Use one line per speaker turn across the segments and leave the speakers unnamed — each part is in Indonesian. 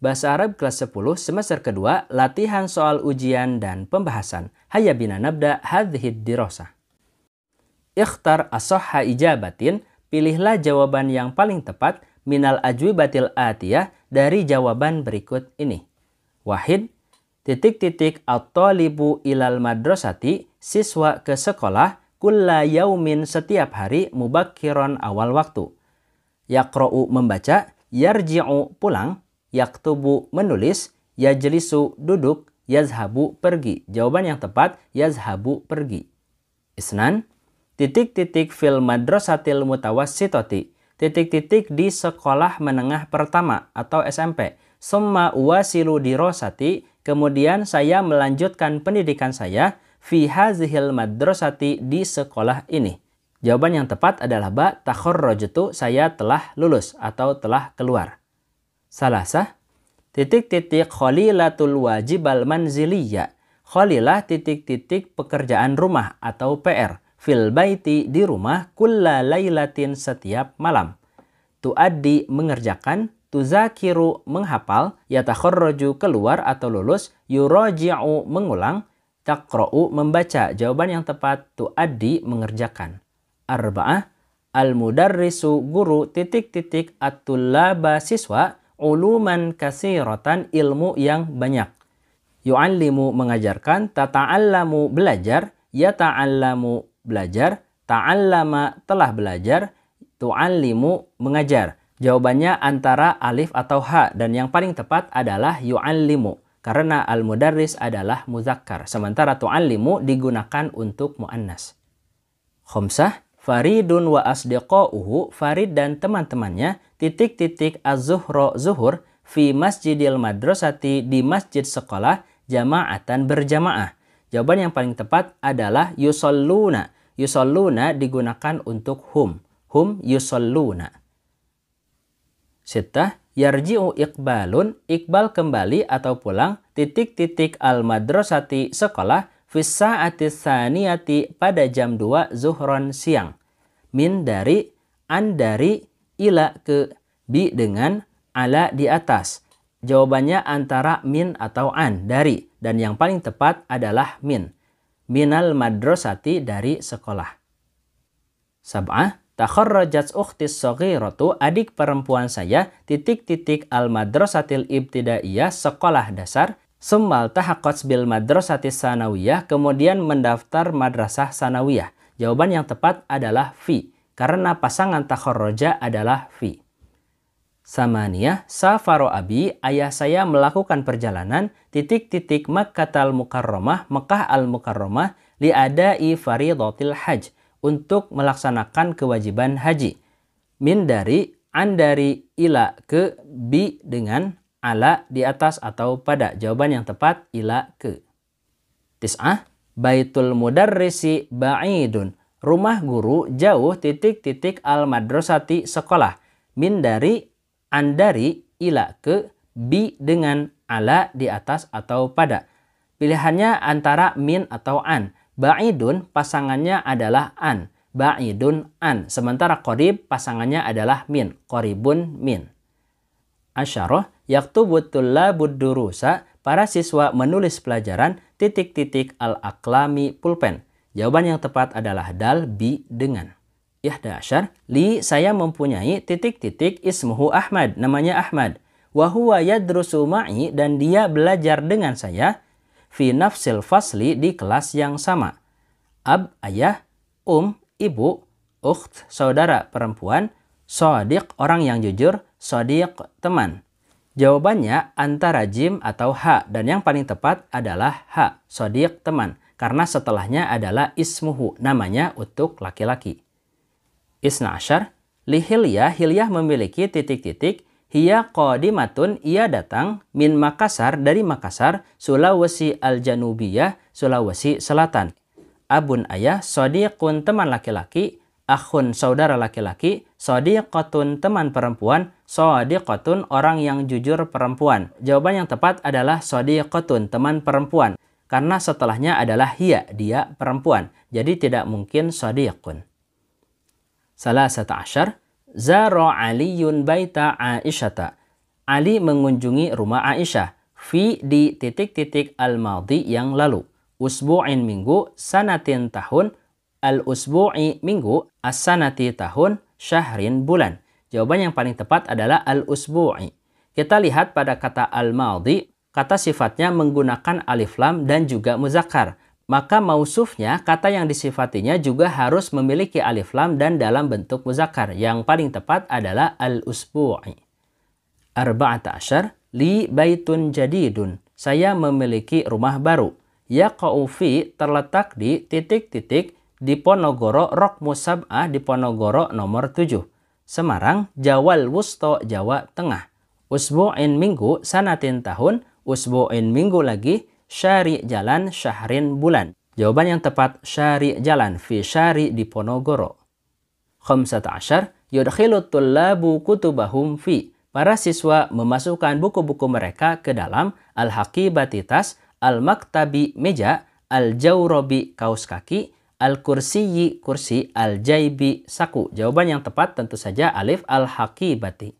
Bahasa Arab kelas 10 semester kedua latihan soal ujian dan pembahasan. Hayya bina nabda hadhid dirosah. Ikhtar asoha ijabatin, pilihlah jawaban yang paling tepat minal batil atiyah dari jawaban berikut ini. Wahid, titik-titik at-talibu ilal madrasati, siswa ke sekolah, kulla yaumin setiap hari mubakiron awal waktu. Yakro'u membaca, yarji'u pulang, yaktubu menulis, yajlisu duduk, yazhabu pergi. Jawaban yang tepat yazhabu pergi. Isnan titik-titik fil madrasatil mutawassitoti, titik-titik di sekolah menengah pertama atau SMP. Summa uwasilu dirosati, kemudian saya melanjutkan pendidikan saya fi hazihil madrasati di sekolah ini. Jawaban yang tepat adalah ba takhorrojutu saya telah lulus atau telah keluar salasah titik-titik kholilatul wajib al manziliyah kholilah titik-titik pekerjaan rumah atau PR fil baiti di rumah kulla lailatin setiap malam tuaddi mengerjakan tuzakiru menghafal yatakhorroju keluar atau lulus Yurojiu mengulang takro'u membaca jawaban yang tepat tuaddi mengerjakan arba'ah al mudarrisu guru titik-titik at-tullaba siswa uluman kasiratan ilmu yang banyak. Yu'allimu mengajarkan, tata'allamu belajar, ya ta'allamu belajar, ta'allama telah belajar, tu'allimu mengajar. Jawabannya antara alif atau ha dan yang paling tepat adalah yu'allimu karena al-mudarris adalah muzakkar sementara tu'allimu digunakan untuk muannas. Khomsah Faridun wa asdiqauhu, Farid dan teman-temannya, titik-titik az-zuhro zuhur, fi masjidil madrasati di masjid sekolah, jamaatan berjamaah. Jawaban yang paling tepat adalah yusalluna. Yusalluna digunakan untuk hum. Hum yusalluna. Sitah, yarji'u iqbalun, iqbal kembali atau pulang, titik-titik al-madrasati sekolah, fis sa'ati pada jam 2 zuhron siang min dari an dari ila ke bi dengan ala di atas. Jawabannya antara min atau an dari dan yang paling tepat adalah min. Minal madrasati dari sekolah. Sab'ah takharrajat ukhti rotu adik perempuan saya titik-titik al madrasatil ibtidaiyah sekolah dasar Semal tahakots bil madrasati sanawiyah kemudian mendaftar madrasah sanawiyah. Jawaban yang tepat adalah fi, karena pasangan takhorroja adalah fi. Samaniyah, safaro abi, ayah saya melakukan perjalanan, titik-titik Makkatal Mukarromah, Mekah Al-Mukarromah, liadai faridotil haj, untuk melaksanakan kewajiban haji. Min dari, an dari, ila ke, bi dengan, ala di atas atau pada. Jawaban yang tepat, ila ke. Tis'ah, Baitul mudarrisi ba'idun. Rumah guru jauh titik-titik al madrasati sekolah. Min dari andari ila ke bi dengan ala di atas atau pada. Pilihannya antara min atau an. Ba'idun pasangannya adalah an. Ba'idun an. Sementara korib pasangannya adalah min. Koribun min. Asyarah Yaktubutullah buddurusa. durusa para siswa menulis pelajaran titik-titik al-aklami pulpen. Jawaban yang tepat adalah dal bi dengan. Yahda asyar, li saya mempunyai titik-titik ismuhu Ahmad, namanya Ahmad. Wahuwa yadrusu ma'i dan dia belajar dengan saya fi nafsil fasli di kelas yang sama. Ab, ayah, um, ibu, ukht, saudara perempuan, sodiq, orang yang jujur, sodiq, teman. Jawabannya antara jim atau ha dan yang paling tepat adalah ha, sodiq teman, karena setelahnya adalah ismuhu, namanya untuk laki-laki. Isna ashar, lihilyah, hilyah memiliki titik-titik, hiya qadimatun, ia datang, min Makassar, dari Makassar, Sulawesi al-Janubiyah, Sulawesi Selatan. Abun ayah, sodiqun teman laki-laki, akhun saudara laki-laki, sodiqotun teman perempuan, sodiqotun orang yang jujur perempuan. Jawaban yang tepat adalah sodiqotun teman perempuan karena setelahnya adalah hiya, dia perempuan. Jadi tidak mungkin sodiqun. Salah satu asyar, Zaro Aliyun baita Aisyata. Ali mengunjungi rumah Aisyah. Fi di titik-titik al-madi yang lalu. Usbu'in minggu, sanatin tahun, al-usbu'i minggu, as-sanati tahun, syahrin bulan. Jawaban yang paling tepat adalah al-usbu'i. Kita lihat pada kata al-madhi, kata sifatnya menggunakan alif lam dan juga muzakkar. Maka mausufnya, kata yang disifatinya juga harus memiliki alif lam dan dalam bentuk muzakkar. Yang paling tepat adalah al-usbu'i. Arba'ata asyar, li baitun jadidun. Saya memiliki rumah baru. Yaqa'u fi terletak di titik-titik Diponegoro Rok Musab'ah Diponegoro nomor 7. Semarang Jawal Wusto Jawa Tengah. Usbu'in minggu sanatin tahun, usbu'in minggu lagi syari jalan syahrin bulan. Jawaban yang tepat syari jalan fi syari Diponegoro. Khamsat asyar yudkhilu tullabu kutubahum fi. Para siswa memasukkan buku-buku mereka ke dalam al-haqibatitas, al-maktabi meja, al-jawrobi Kaus kaki, Al-kursiyi kursi, al-jaibi saku. Jawaban yang tepat tentu saja alif al-haqibati.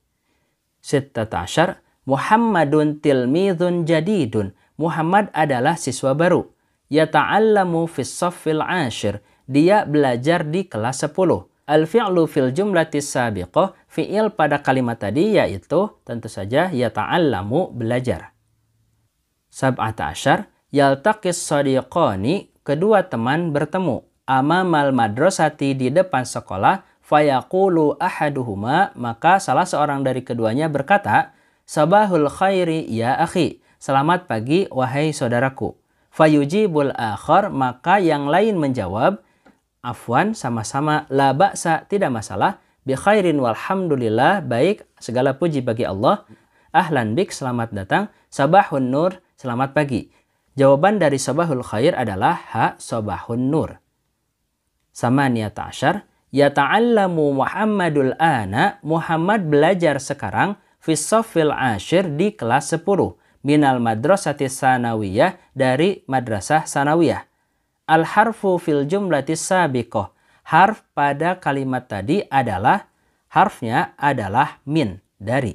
Sittatasyar, Muhammadun tilmidun jadidun. Muhammad adalah siswa baru. Yata'allamu fis saffil ashir. Dia belajar di kelas 10. Al-fi'lu fil jumlatis sabiqoh fi'il pada kalimat tadi yaitu tentu saja yata'allamu belajar. Sab'ata ashar yaltaqis sadiqani, kedua teman bertemu amamal madrasati di depan sekolah fayaqulu ahaduhuma maka salah seorang dari keduanya berkata sabahul khairi ya akhi selamat pagi wahai saudaraku fayujibul akhar maka yang lain menjawab afwan sama-sama la baksa tidak masalah bi khairin walhamdulillah baik segala puji bagi Allah ahlan bik selamat datang sabahun nur selamat pagi jawaban dari sabahul khair adalah ha sabahun nur Samaniyata asyar. Yata'allamu Muhammadul ana. Muhammad belajar sekarang fisofil ashir di kelas 10. Minal madrasati sanawiyah dari madrasah sanawiyah. Al-harfu fil jumlati sabiqoh. Harf pada kalimat tadi adalah, harfnya adalah min, dari.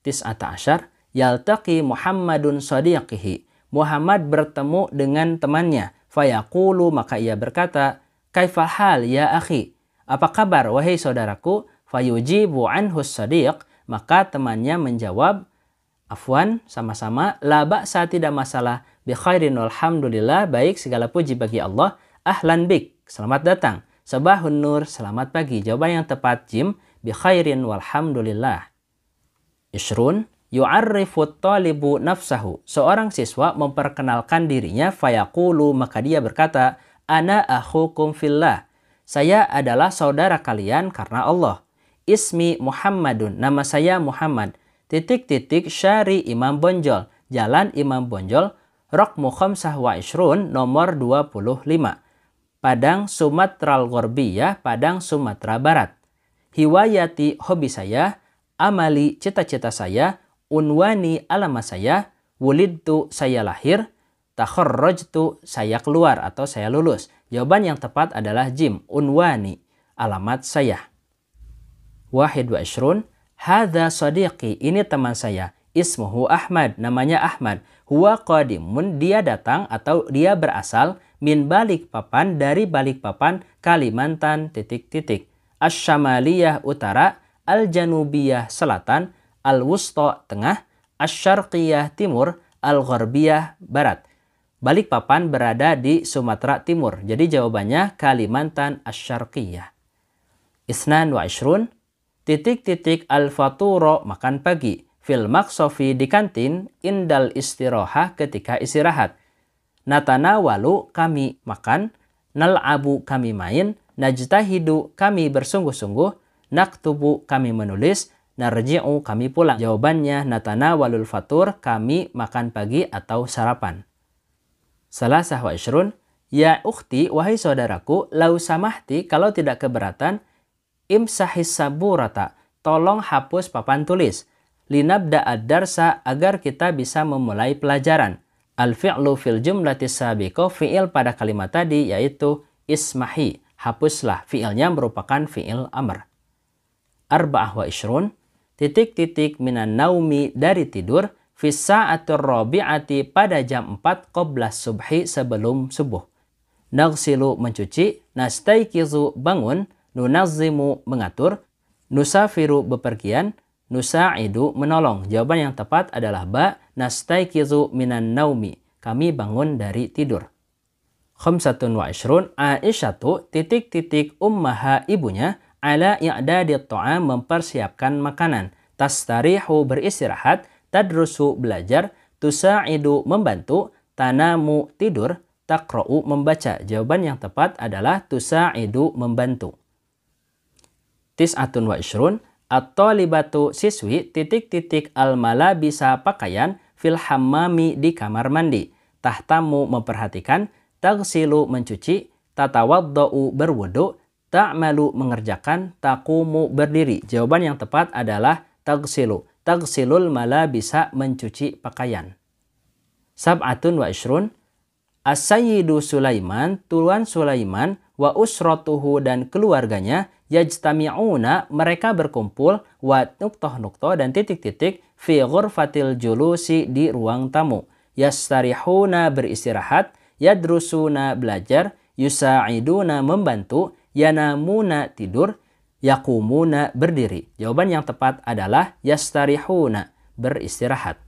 Tis'ata asyar, yaltaqi Muhammadun sadiqihi. Muhammad bertemu dengan temannya. Fayaqulu maka ia berkata, Kaifal hal ya akhi? Apa kabar wahai saudaraku? Fayujibu anhu sadiq. Maka temannya menjawab, Afwan, sama-sama, la ba'sa tidak masalah, bi khairin alhamdulillah, baik segala puji bagi Allah, ahlan bik, selamat datang, sabahun nur, selamat pagi. Jawaban yang tepat, Jim, bi khairin walhamdulillah. Ishrun, yu'arrifu talibu nafsahu. Seorang siswa memperkenalkan dirinya fayaqulu maka dia berkata Ana akhukum fillah. Saya adalah saudara kalian karena Allah. Ismi Muhammadun. Nama saya Muhammad. Titik-titik Syari Imam Bonjol. Jalan Imam Bonjol. Rok Khamsah Sahwa Ishrun nomor 25. Padang Sumatera Gorbiyah, Padang Sumatera Barat. Hiwayati hobi saya, amali cita-cita saya, unwani alama saya, wulidtu saya lahir, Takharrajtu saya keluar atau saya lulus. Jawaban yang tepat adalah jim unwani alamat saya. Wahid wa ishrun hadza sadiqi ini teman saya ismuhu Ahmad namanya Ahmad huwa qadimun dia datang atau dia berasal min balik papan dari balik papan Kalimantan titik titik Asyamaliyah utara al janubiyah selatan al wusta tengah asyarqiyah timur al gharbiyah barat Balikpapan berada di Sumatera Timur. Jadi jawabannya Kalimantan Asyarqiyah. Isnan wa Ishrun, titik-titik al-faturo makan pagi, fil maksofi di kantin, indal istiroha ketika istirahat. Natanawalu kami makan, Abu kami main, najtahidu kami bersungguh-sungguh, naktubu kami menulis, narji'u kami pulang. Jawabannya natana walul fatur kami makan pagi atau sarapan. Salasah wa ishrun, Ya ukhti, wahai saudaraku, lau samahti, kalau tidak keberatan, imsahis saburata, tolong hapus papan tulis. Linabda ad-darsa agar kita bisa memulai pelajaran. Al-fi'lu fil jumlati sabiqo fi'il pada kalimat tadi yaitu ismahi, hapuslah. Fi'ilnya merupakan fi'il amr. Arba'ah wa ishrun, titik-titik minan naumi dari tidur, Fisa atur robi'ati pada jam 4 qobla subhi sebelum subuh. Nagsilu mencuci, nastaikizu bangun, nunazimu mengatur, nusafiru bepergian, nusaidu menolong. Jawaban yang tepat adalah ba nastaikizu minan naumi. Kami bangun dari tidur. Khamsatun wa ishrun Aisyatu titik-titik ummaha ibunya ala di ta'am mempersiapkan makanan. Tastarihu beristirahat tadrusu belajar, tusa'idu membantu, tanamu tidur, takro'u membaca. Jawaban yang tepat adalah tusa'idu membantu. Tis'atun wa ishrun, atau libatu siswi titik-titik al-mala bisa pakaian fil hammami di kamar mandi. Tahtamu memperhatikan, tagsilu mencuci, tatawaddo'u berwudu, malu mengerjakan, takumu berdiri. Jawaban yang tepat adalah tagsilu tagsilul bisa mencuci pakaian. Sab'atun wa isrun As-Sayyidu Sulaiman, Tuan Sulaiman, wa usratuhu dan keluarganya, yajtami'una, mereka berkumpul, wa nuktoh nuktoh dan titik-titik, fi ghurfatil julusi di ruang tamu. Yastarihuna beristirahat, yadrusuna belajar, yusaiduna membantu, yanamuna tidur, yakumuna berdiri. Jawaban yang tepat adalah yastarihuna beristirahat.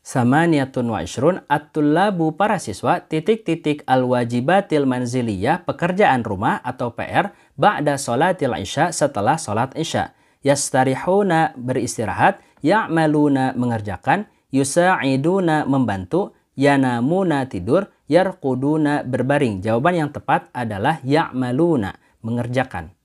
Samaniyatun wa ishrun at-tullabu para siswa titik-titik al-wajibatil manziliyah pekerjaan rumah atau PR ba'da sholatil isya setelah sholat isya. Yastarihuna beristirahat, ya'maluna mengerjakan, yusa'iduna membantu, yanamuna tidur, yarquduna berbaring. Jawaban yang tepat adalah ya'maluna mengerjakan.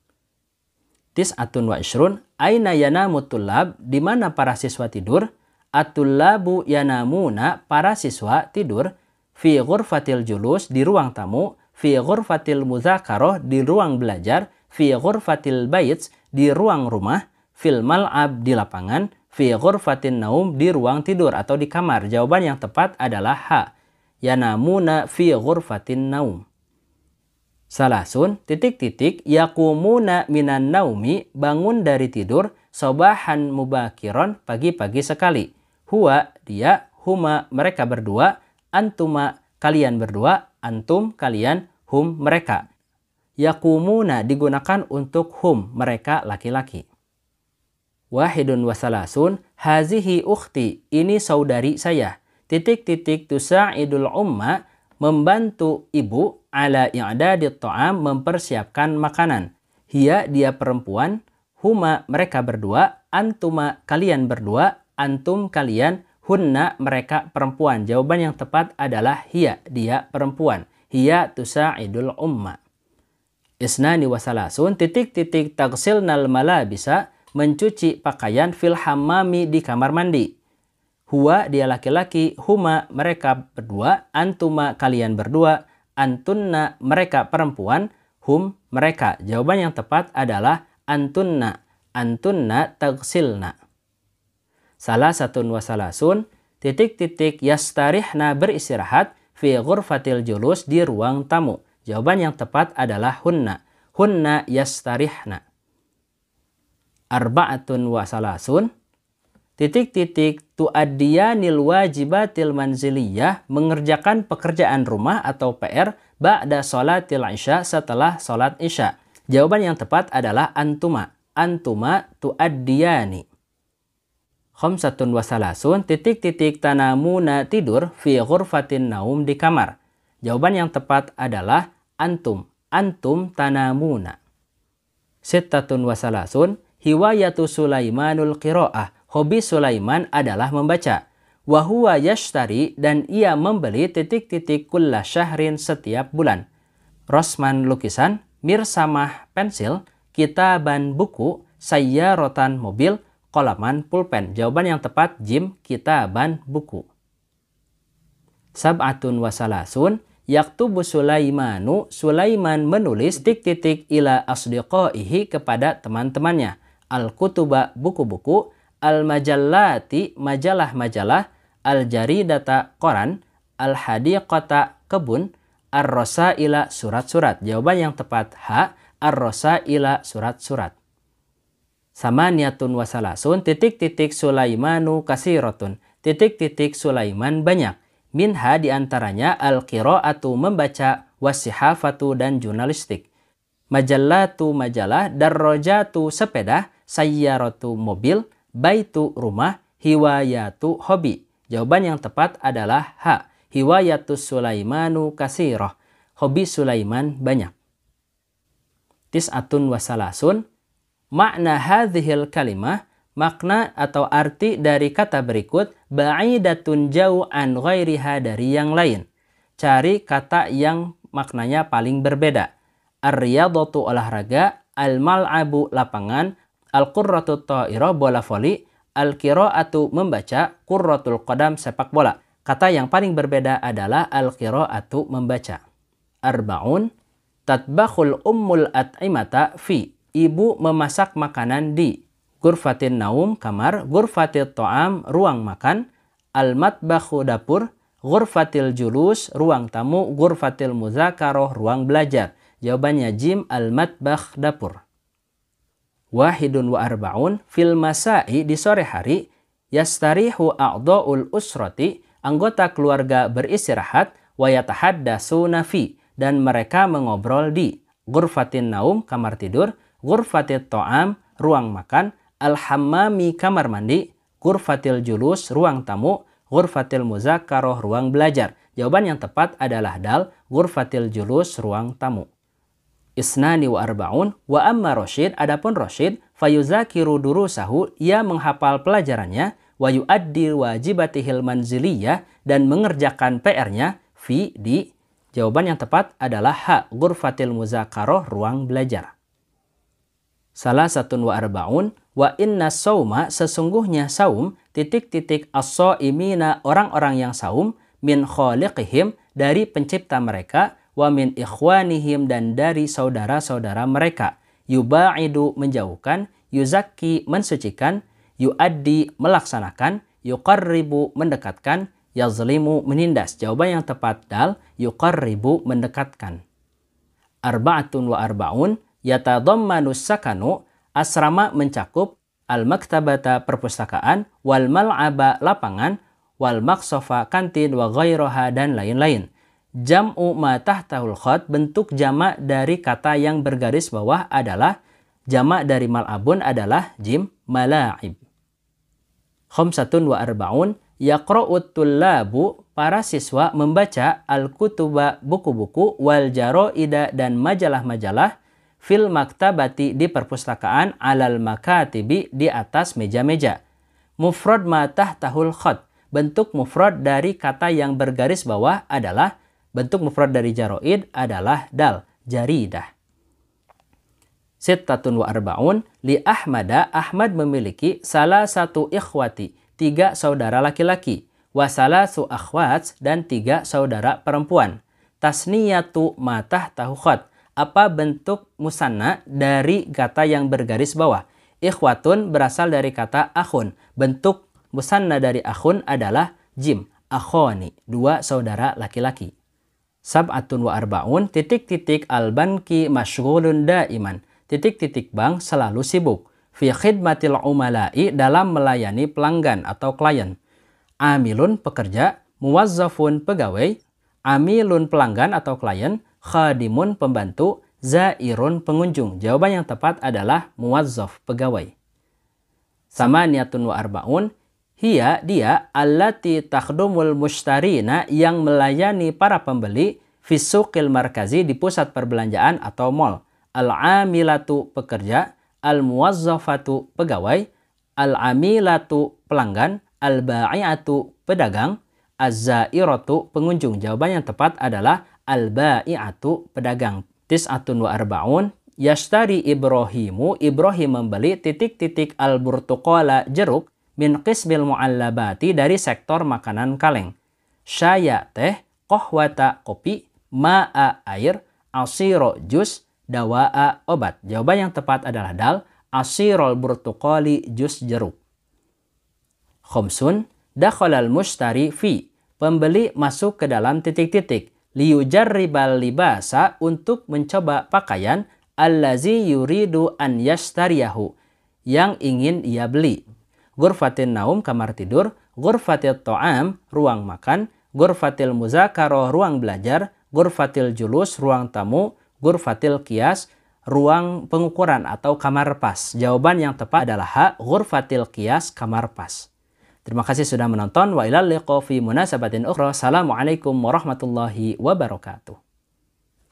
Tis'atun wa isrun aina yanamu tulab, di mana para siswa tidur? Atulabu yanamuna, para siswa tidur, fi ghurfatil julus, di ruang tamu, fi ghurfatil muzakaroh, di ruang belajar, fi ghurfatil baits, di ruang rumah, fil mal'ab, di lapangan, fi ghurfatin naum, di ruang tidur atau di kamar. Jawaban yang tepat adalah H. Yanamuna fi ghurfatin naum. Salasun titik-titik yakumuna minan naumi bangun dari tidur sobahan mubakiron pagi-pagi sekali. Hua dia huma mereka berdua antuma kalian berdua antum kalian hum mereka. Yakumuna digunakan untuk hum mereka laki-laki. Wahidun wasalasun hazihi ukhti ini saudari saya titik-titik idul umma membantu ibu ala di ta'am mempersiapkan makanan. Hia dia perempuan, huma mereka berdua, antuma kalian berdua, antum kalian, hunna mereka perempuan. Jawaban yang tepat adalah hia dia perempuan. Hia tusa'idul umma. Isnani wasalasun titik-titik taksilnal mala bisa mencuci pakaian fil hammami di kamar mandi. Hua dia laki-laki, huma mereka berdua, antuma kalian berdua, antunna mereka perempuan hum mereka. Jawaban yang tepat adalah antunna. Antunna tagsilna. Salah satu wasalasun titik-titik yastarihna beristirahat fi ghurfatil julus di ruang tamu. Jawaban yang tepat adalah hunna. Hunna yastarihna. Arba'atun wasalasun titik-titik tu'addiyanil wajibatil manziliyah mengerjakan pekerjaan rumah atau PR ba'da sholatil isya setelah sholat isya. Jawaban yang tepat adalah antuma. Antuma tu'addiyani. Khomsatun wasalasun titik-titik tanamuna tidur fi ghurfatin naum di kamar. Jawaban yang tepat adalah antum. Antum tanamuna. Sittatun wasalasun hiwayatu Sulaimanul Qiro'ah Hobi Sulaiman adalah membaca. Wahuwa yashtari dan ia membeli titik-titik kulla syahrin setiap bulan. Rosman lukisan, mirsamah pensil, kitaban buku, saya rotan mobil, kolaman pulpen. Jawaban yang tepat, Jim, kitaban buku. Sab'atun wasalasun, yaktubu Sulaimanu, Sulaiman menulis titik-titik ila asdiqoihi kepada teman-temannya. Al-kutuba buku-buku, al-majallati majalah-majalah, al-jaridata koran, al-hadiqata kebun, ar-rosaila surat-surat. Jawaban yang tepat H, ar-rosaila surat-surat. sama niatun wasalasun titik-titik Sulaimanu kasirotun. Titik-titik Sulaiman banyak. Minha diantaranya al atau membaca, wasihafatu dan jurnalistik. Majallatu majalah, darrojatu sepeda, rotu mobil, Baitu rumah, hiwayatu hobi. Jawaban yang tepat adalah H. Hiwayatu Sulaimanu kasiroh. Hobi Sulaiman banyak. Tis'atun wasalasun. Makna hadhil kalimah, makna atau arti dari kata berikut, ba'idatun jauh an ghairiha dari yang lain. Cari kata yang maknanya paling berbeda. ar riyadotu olahraga, al-mal'abu lapangan, Al-qurratu ta'ira bola voli, al-qira'atu membaca, qurratul qadam sepak bola. Kata yang paling berbeda adalah al-qira'atu membaca. Arbaun, tatbahul ummul at'imata fi. Ibu memasak makanan di gurfatin naum kamar, gurfatil to'am ruang makan, al-matbahu dapur, gurfatil julus ruang tamu, gurfatil muzakaroh ruang belajar. Jawabannya jim al-matbah dapur wahidun wa arba'un fil masai di sore hari yastarihu a'dha'ul usrati anggota keluarga beristirahat wa yatahaddasuna nafi dan mereka mengobrol di ghurfatin naum kamar tidur ghurfatit ta'am ruang makan al hammami kamar mandi ghurfatil julus ruang tamu ghurfatil muzakarah ruang belajar jawaban yang tepat adalah dal ghurfatil julus ruang tamu isnani wa arba'un wa amma Rashid adapun Rashid fayuzakiru durusahu ia menghafal pelajarannya wa yuaddi wajibatihil manziliyah dan mengerjakan PR-nya fi di jawaban yang tepat adalah ha ghurfatil muzakaroh ruang belajar salah satu wa arba'un wa inna sauma sesungguhnya saum titik-titik asso imina orang-orang yang saum min khaliqihim dari pencipta mereka wa min ikhwanihim dan dari saudara-saudara mereka yubaidu menjauhkan yuzaki mensucikan yuaddi melaksanakan yuqarribu mendekatkan yazlimu menindas jawaban yang tepat dal yuqarribu mendekatkan arba'atun wa arba'un yatadammanu sakanu asrama mencakup al-maktabata perpustakaan wal mal'aba lapangan wal maksofa kantin wa ghairoha dan lain-lain Jam'u matah tahul khot bentuk jamak dari kata yang bergaris bawah adalah jamak dari mal'abun adalah jim mala'ib. Khomsatun wa arba'un yakro'ut tulabu para siswa membaca al-kutuba buku-buku wal jaroida dan majalah-majalah fil maktabati di perpustakaan alal makatibi di atas meja-meja. Mufrod matah tahul khot bentuk mufrod dari kata yang bergaris bawah adalah Bentuk mufrad dari jaroid adalah dal, jaridah. Sittatun wa arbaun, li Ahmada, Ahmad memiliki salah satu ikhwati, tiga saudara laki-laki, wasalah su akhwats, dan tiga saudara perempuan. Tasniyatu matah tahukhat, apa bentuk musanna dari kata yang bergaris bawah? Ikhwatun berasal dari kata akhun. Bentuk musanna dari akhun adalah jim, akhoni, dua saudara laki-laki sab'atun wa arba'un titik-titik al-banki masyghulun daiman titik-titik bank selalu sibuk fi khidmatil umala'i dalam melayani pelanggan atau klien amilun pekerja muwazzafun pegawai amilun pelanggan atau klien khadimun pembantu zairun pengunjung jawaban yang tepat adalah muwazzaf pegawai sama niatun wa arba'un Hia dia allati takhdumul mustarina yang melayani para pembeli fisukil markazi di pusat perbelanjaan atau mall. Al-amilatu pekerja, al-muwazzafatu pegawai, al-amilatu pelanggan, al-ba'i'atu pedagang, az-za'iratu pengunjung. Jawaban yang tepat adalah al-ba'i'atu pedagang. Tis'atun wa arba'un Yashtari Ibrahimu, Ibrahim membeli titik-titik al-burtuqala jeruk min qismil mu'allabati dari sektor makanan kaleng. Syaya teh, kohwata kopi, ma'a air, asiro jus, dawa'a obat. Jawaban yang tepat adalah dal, asirol burtukoli jus jeruk. Khomsun, dakhalal mustari fi. Pembeli masuk ke dalam titik-titik. Liujar ribal libasa untuk mencoba pakaian allazi yuridu an yastariyahu Yang ingin ia beli gurfatin naum kamar tidur, gurfatil to'am ruang makan, gurfatil muzakaro ruang belajar, gurfatil julus ruang tamu, gurfatil kias ruang pengukuran atau kamar pas. Jawaban yang tepat adalah hak gurfatil kias kamar pas. Terima kasih sudah menonton. Wa ilal liqa munasabatin ukhra. Assalamualaikum warahmatullahi wabarakatuh.